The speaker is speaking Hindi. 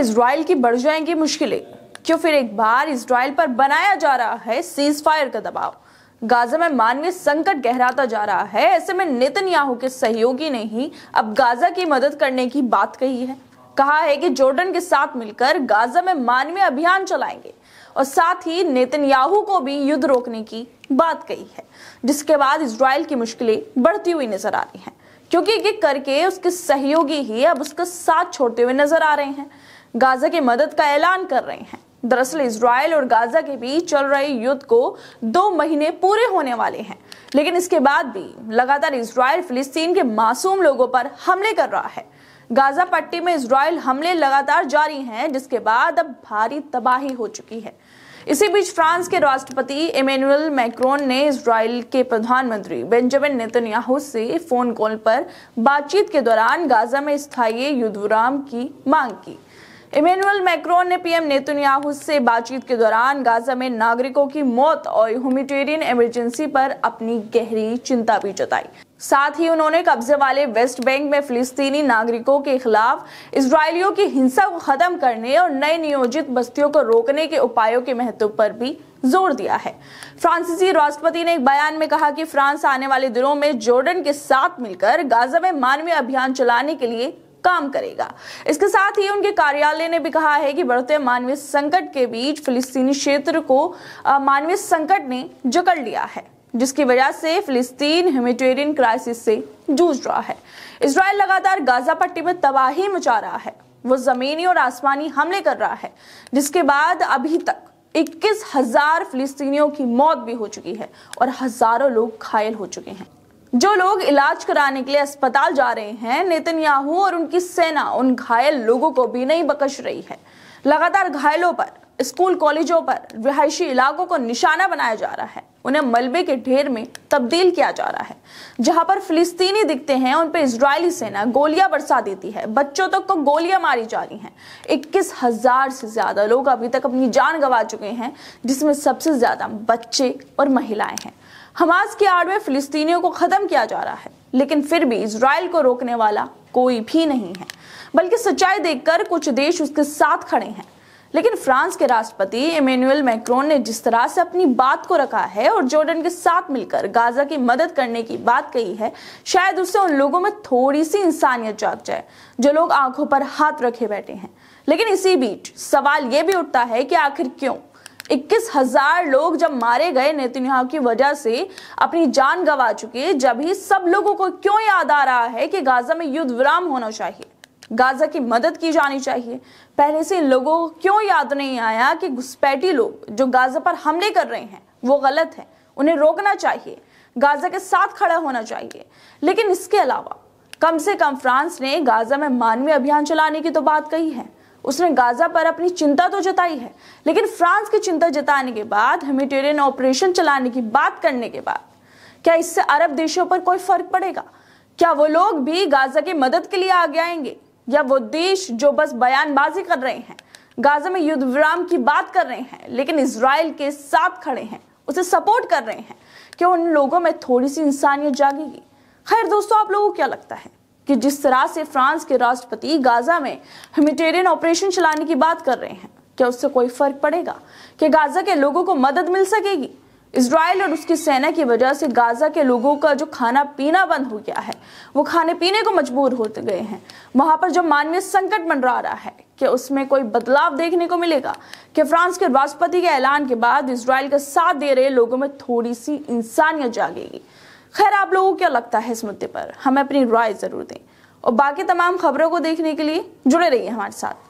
इसराइल की बढ़ जाएंगी मुश्किलें क्यों फिर एक बार इसराइल पर बनाया जा रहा है सीज फायर का दबाव गाजा में मानवीय संकट गहराता जा रहा है ऐसे में नितनयाहू के सहयोगी ने ही अब गाजा की मदद करने की बात कही है कहा है कि जॉर्डन के साथ मिलकर गाजा में मानवीय अभियान चलाएंगे और साथ ही नेतन्याहू को भी युद्ध रोकने की बात कही है जिसके बाद इसराइल की मुश्किलें बढ़ती हुई नजर आ रही हैं क्योंकि ये करके उसके सहयोगी ही अब उसका साथ छोड़ते हुए नजर आ रहे हैं गाजा की मदद का ऐलान कर रहे हैं दरअसल इसराइल और गाजा के बीच चल रहे युद्ध को दो महीने पूरे होने वाले हैं लेकिन इसके बाद भी लगातार इसराइल फिलिस्तीन के मासूम लोगों पर हमले कर रहा है गाजा पट्टी में इसराइल हमले लगातार जारी हैं जिसके बाद अब भारी तबाही हो चुकी है इसी बीच फ्रांस के राष्ट्रपति इमेनुअल मैक्रोन ने इसराइल के प्रधानमंत्री बेंजामिन नेतन्याहू से फोन कॉल पर बातचीत के दौरान गाजा में स्थायी विराम की मांग की इमेनुअल मैक्रोन ने पीएम नेतन्याहू से बातचीत के दौरान गाजा में नागरिकों की मौत और ह्यूमिटेरियन इमरजेंसी पर अपनी गहरी चिंता भी जताई साथ ही उन्होंने कब्जे वाले वेस्ट बैंक में फिलिस्तीनी नागरिकों के खिलाफ इसराइलियों की हिंसा को खत्म करने और नए नियोजित बस्तियों को रोकने के उपायों के महत्व पर भी जोर दिया है फ्रांसीसी राष्ट्रपति ने एक बयान में कहा कि फ्रांस आने वाले दिनों में जॉर्डन के साथ मिलकर गाजा में मानवीय अभियान चलाने के लिए काम करेगा इसके साथ ही उनके कार्यालय ने भी कहा है कि बढ़ते मानवीय संकट के बीच फिलिस्तीनी क्षेत्र को मानवीय संकट ने जकड़ लिया है जिसकी वजह से फिलिस्तीन ह्यूमिटेरियन क्राइसिस से जूझ रहा है इसराइल लगातार गाजा पट्टी में तबाही मचा रहा है वो जमीनी और आसमानी हमले कर रहा है जिसके बाद अभी तक इक्कीस हजार फिलिस्तीनियों की मौत भी हो चुकी है और हजारों लोग घायल हो चुके हैं जो लोग इलाज कराने के लिए अस्पताल जा रहे हैं नेतन्याहू और उनकी सेना उन घायल लोगों को भी नहीं बकश रही है लगातार घायलों पर स्कूल कॉलेजों पर रिहायशी इलाकों को निशाना बनाया जा रहा है उन्हें मलबे के ढेर में तब्दील किया जा रहा है जहां पर फिलिस्तीनी दिखते हैं उन पर इसराइली सेना गोलियां बरसा देती है बच्चों तक तो गोलियां मारी जा रही हैं इक्कीस हजार से ज्यादा लोग अभी तक अपनी जान गंवा चुके हैं जिसमें सबसे ज्यादा बच्चे और महिलाएं हैं हमास की आड़ में फिलिस्तीनियों को खत्म किया जा रहा है लेकिन फिर भी इसराइल को रोकने वाला कोई भी नहीं है बल्कि सच्चाई देखकर कुछ देश उसके साथ खड़े हैं लेकिन फ्रांस के राष्ट्रपति इमेनुअल मैक्रोन ने जिस तरह से अपनी बात को रखा है और जॉर्डन के साथ मिलकर गाजा की मदद करने की बात कही है शायद उससे उन लोगों में थोड़ी सी इंसानियत जाग जाए जो लोग आंखों पर हाथ रखे बैठे हैं लेकिन इसी बीच सवाल ये भी उठता है कि आखिर क्यों इक्कीस हजार लोग जब मारे गए नेतन्याहू की वजह से अपनी जान गंवा चुके जब ही सब लोगों को क्यों याद आ रहा है कि गाजा में युद्ध विराम होना चाहिए गाजा की मदद की जानी चाहिए पहले से लोगों को क्यों याद नहीं आया कि घुसपैठी लोग जो गाजा पर हमले कर रहे हैं वो गलत है उन्हें रोकना चाहिए गाजा के साथ खड़ा होना चाहिए लेकिन इसके अलावा कम से कम फ्रांस ने गाजा में मानवीय अभियान चलाने की तो बात कही है उसने गाजा पर अपनी चिंता तो जताई है लेकिन फ्रांस की चिंता जताने के बाद हेमिटेरियन ऑपरेशन चलाने की बात करने के बाद क्या इससे अरब देशों पर कोई फर्क पड़ेगा क्या वो लोग भी गाजा की मदद के लिए आगे आएंगे या वो देश जो बस बयानबाजी कर रहे हैं गाजा में युद्ध विराम की बात कर रहे हैं लेकिन इसराइल के साथ खड़े हैं उसे सपोर्ट कर रहे हैं कि उन लोगों में थोड़ी सी इंसानियत जागेगी खैर दोस्तों आप लोगों को क्या लगता है कि जिस तरह से फ्रांस के राष्ट्रपति गाजा में ह्यूमिटेरियन ऑपरेशन चलाने की बात कर रहे हैं क्या उससे कोई फर्क पड़ेगा कि गाजा के लोगों को मदद मिल सकेगी इसराइल और उसकी सेना की वजह से गाज़ा के लोगों का जो खाना पीना बंद हो गया है वो खाने पीने को मजबूर होते गए हैं वहां पर जो मानवीय संकट मंडरा रहा है कि उसमें कोई बदलाव देखने को मिलेगा कि फ्रांस के राष्ट्रपति के ऐलान के बाद इसराइल का साथ दे रहे लोगों में थोड़ी सी इंसानियत जागेगी खैर आप लोगों को क्या लगता है इस मुद्दे पर हमें अपनी राय ज़रूर दें और बाकी तमाम खबरों को देखने के लिए जुड़े रहिए हमारे साथ